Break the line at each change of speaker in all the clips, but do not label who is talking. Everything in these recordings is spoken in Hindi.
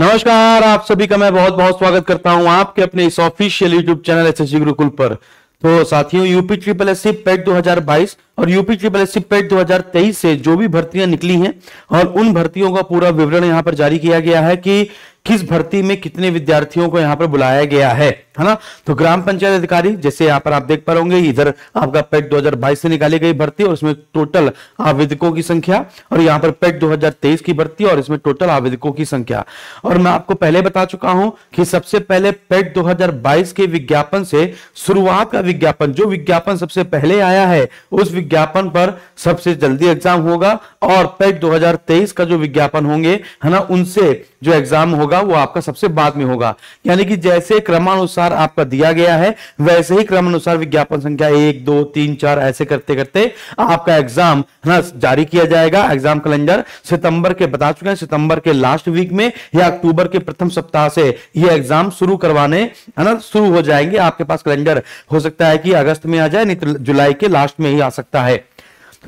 नमस्कार आप सभी का मैं बहुत बहुत स्वागत करता हूं आपके अपने इस official YouTube channel S S Gurukul पर तो साथियों UP triple S C PET बाईस और UP triple S C PET दो से जो भी भर्तियां निकली हैं और उन भर्तियों का पूरा विवरण यहां पर जारी किया गया है कि किस भर्ती में कितने विद्यार्थियों को यहाँ पर बुलाया गया है है ना तो ग्राम पंचायत अधिकारी जैसे यहाँ पर आप देख पा रहे इधर आपका पेट 2022 से निकाली गई भर्ती और इसमें टोटल आवेदकों की संख्या और यहाँ पर पेट 2023 की भर्ती और इसमें टोटल आवेदकों की संख्या और मैं आपको पहले बता चुका हूं कि सबसे पहले पेट दो के विज्ञापन से शुरुआत का विज्ञापन जो विज्ञापन सबसे पहले आया है उस विज्ञापन विज्ञापन पर सबसे जल्दी एग्जाम होगा और पेट 2023 का जो विज्ञापन होंगे है ना उनसे जो एग्जाम होगा वो आपका सबसे बाद में होगा यानी कि जैसे क्रमानुसार आपका दिया गया है वैसे ही क्रमानुसार विज्ञापन संख्या एक दो तीन चार ऐसे करते करते आपका एग्जाम ना जारी किया जाएगा एग्जाम कैलेंडर सितंबर के बता चुके हैं सितंबर के लास्ट वीक में या अक्टूबर के प्रथम सप्ताह से ये एग्जाम शुरू करवाने है ना शुरू हो जाएंगे आपके पास कैलेंडर हो सकता है कि अगस्त में आ जाए नहीं तो जुलाई के लास्ट में ही आ सकता है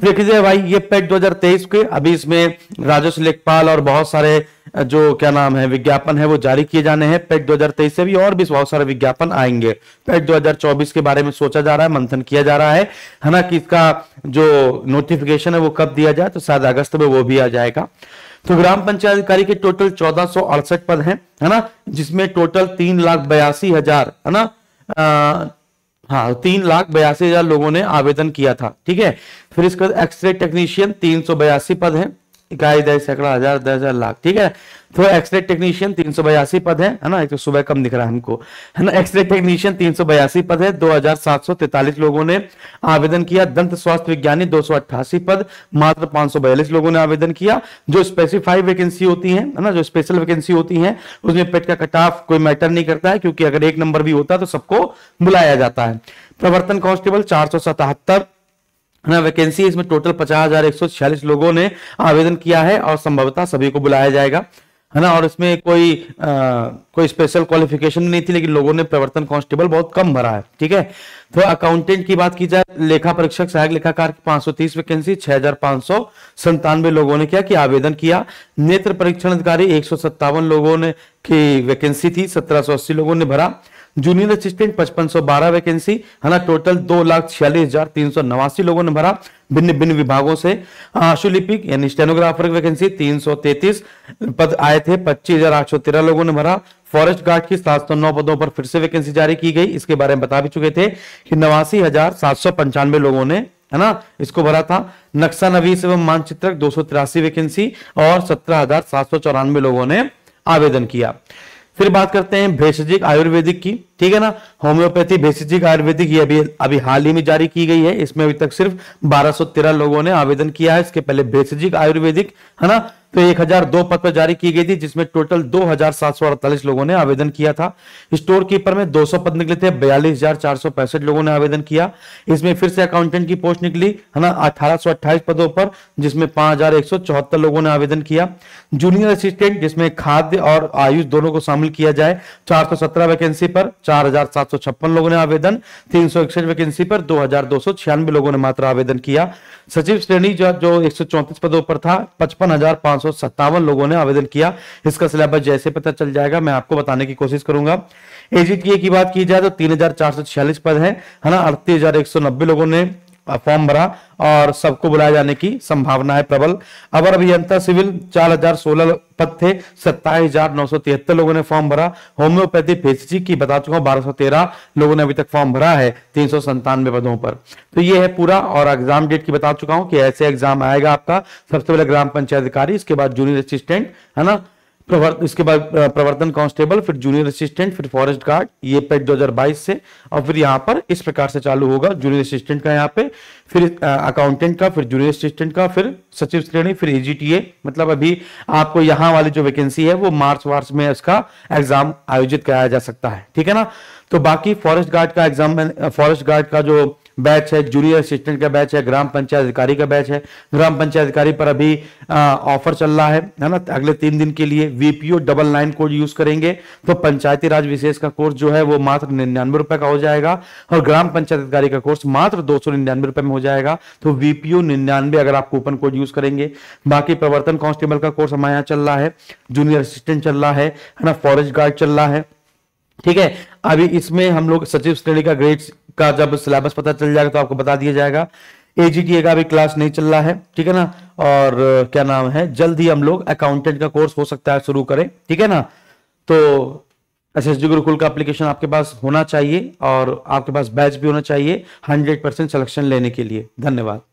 देख लीजिए भाई ये पेट 2023 के अभी इसमें राजेश लेखपाल और बहुत सारे जो क्या नाम है विज्ञापन है वो जारी किए जाने हैं पेट 2023 से भी और भी बहुत सारे विज्ञापन आएंगे पेट 2024 के बारे में सोचा जा रहा है मंथन किया जा रहा है ना कि इसका जो नोटिफिकेशन है वो कब दिया जाए तो शायद अगस्त में वो भी आ जाएगा तो ग्राम पंचायत अधिकारी के टोटल चौदह पद है ना जिसमें टोटल तीन लाख बयासी हजार है ना हाँ तीन लाख बयासी हजार लोगों ने आवेदन किया था ठीक है फिर इसके बाद एक्सरे टेक्नीशियन तीन सौ बयासी पद है इकाई दस सैकड़ा हजार दस हजार लाख ठीक है तो एक्सरे टेक्नीशियन तीन सौ बयासी पद है ना एक तो सुबह कम दिख रहा है हमको है ना एक्सरे टेक्नीशियन तीन सौ बयासी पद है दो हजार सात सौ तैतालीस लोगों ने आवेदन किया दंत स्वास्थ्य विज्ञानी दो सौ अट्ठासी पद मात्र पांच सौ बयालीस लोगों ने आवेदन किया जो स्पेसिफाइड वैकेंसी होती है ना जो स्पेशल वैकेंसी होती है उसमें पेट का कटाफ कोई मैटर नहीं करता है क्योंकि अगर एक नंबर भी होता तो सबको बुलाया जाता है प्रवर्तन कांस्टेबल चार सौ सतहत्तर ना वैकेंसी इसमें टोटल पचास हजार एक सौ छियालीस लोगों ने आवेदन किया है और संभवतः सभी को बुलाया जाएगा है ना और इसमें कोई आ, कोई स्पेशल क्वालिफिकेशन नहीं थी लेकिन लोगों ने प्रवर्तन कांस्टेबल बहुत कम भरा है ठीक है तो अकाउंटेंट की बात की जाए लेखा परीक्षक सहायक लेखाकार की 530 वैकेंसी छह हजार लोगों ने क्या कि आवेदन किया नेत्र परीक्षण अधिकारी एक लोगों ने की वैकेंसी थी सत्रह लोगों ने भरा जूनियर असिस्टेंट 5512 वैकेंसी है ना टोटल दो लाख छियालीस हजार तीन सौ नवासी लोगों ने भरा भिन्न भिन्न विभागों से आशुलिपिक यानी स्टेनोग्राफर की वैकेंसी 333 पद आए थे पच्चीस हजार आठ सौ तेरह लोगों ने भरा फॉरेस्ट गार्ड की सात सौ नौ पदों पर फिर से वैकेंसी जारी की गई इसके बारे में बता भी चुके थे कि नवासी हजार सात सौ पंचानवे लोगों ने है ना इसको भरा था नक्शा नवीस एवं मानचित्रक दो सौ तिरासी वैकेंसी और सत्रह हजार सात सौ चौरानवे लोगों ने आवेदन किया फिर बात करते हैं भेषजिक आयुर्वेदिक की ठीक है ना होम्योपैथी भेसिजिक आयुर्वेदिक ये अभी अभी हाल ही में जारी की गई है इसमें अभी तक सिर्फ 1213 लोगों ने आवेदन किया है इसके पहले भेसिजिक आयुर्वेदिक है ना तो 1002 पद पर जारी की गई थी जिसमें टोटल 2748 लोगों ने आवेदन किया था स्टोर कीपर में 200 पद निकले थे बयालीस लोगों ने आवेदन किया इसमें फिर से अकाउंटेंट की पोस्ट निकली है ना 1828 पदों पर जिसमें 5174 लोगों ने आवेदन किया जूनियर असिस्टेंट जिसमें खाद्य और आयुष दोनों को शामिल किया जाए चार वैकेंसी पर चार लोगों ने आवेदन तीन वैकेंसी पर दो लोगों ने मात्र आवेदन किया सचिव श्रेणी जो जो एक पदों पर था पचपन लोगों ने आवेदन किया इसका सिलेबस जैसे पता चल जाएगा मैं आपको बताने की कोशिश करूंगा एजीटीए की बात की जाए तो तीन हजार चार पद है ना अड़तीस लोगों ने फॉर्म भरा और सबको बुलाए जाने की संभावना है प्रबल अवर अभियंता सिविल 4016 पद थे सत्ताईस लोगों ने फॉर्म भरा होम्योपैथी फेसिची की बता चुका हूं 1213 लोगों ने अभी तक फॉर्म भरा है तीन पदों पर तो ये है पूरा और एग्जाम डेट की बता चुका हूं कि ऐसे एग्जाम आएगा आपका सबसे पहले ग्राम पंचायत अधिकारी इसके बाद जूनियर असिस्टेंट है ना प्रवर्तन इसके बाद प्रवर्तन कांस्टेबल फिर जूनियर असिस्टेंट फिर फॉरेस्ट गार्ड ये पेट 2022 से और फिर यहाँ पर इस प्रकार से चालू होगा जूनियर असिस्टेंट का यहाँ पे फिर अकाउंटेंट का फिर जूनियर असिस्टेंट का फिर सचिव श्रेणी फिर एजीटीए मतलब अभी आपको यहाँ वाली जो वैकेंसी है वो मार्च वार्च में इसका एग्जाम आयोजित कराया जा सकता है ठीक है ना तो बाकी फॉरेस्ट गार्ड का एग्जाम फॉरेस्ट गार्ड का जो बैच है जूनियर असिस्टेंट का बैच है ग्राम पंचायत अधिकारी का बैच है ग्राम पंचायत अधिकारी पर अभी ऑफर चल रहा है है ना अगले तीन दिन के लिए VPO double nine code use करेंगे तो पंचायती राज विशेष का कोर्स जो है वो मात्र निन्यानवे रुपए का हो जाएगा और ग्राम पंचायत अधिकारी का कोर्स मात्र दो सौ निन्यानवे रुपए में हो जाएगा तो वीपीओ निन्यानवे अगर आप कूपन कोड यूज करेंगे बाकी प्रवर्तन कांस्टेबल का कोर्स हमारे यहाँ चल रहा है जूनियर असिस्टेंट चल रहा है ना फॉरेस्ट गार्ड चल रहा है ठीक है अभी इसमें हम लोग सचिव श्रेणी का ग्रेड का जब सिलेबस पता चल जाएगा तो आपको बता दिया जाएगा एजीटीए का अभी क्लास नहीं चल रहा है ठीक है ना और क्या नाम है जल्द ही हम लोग अकाउंटेंट का कोर्स हो सकता है शुरू करें ठीक है ना तो एस एस गुरुकुल का एप्लीकेशन आपके पास होना चाहिए और आपके पास बैच भी होना चाहिए हंड्रेड परसेंट सिलेक्शन लेने के लिए धन्यवाद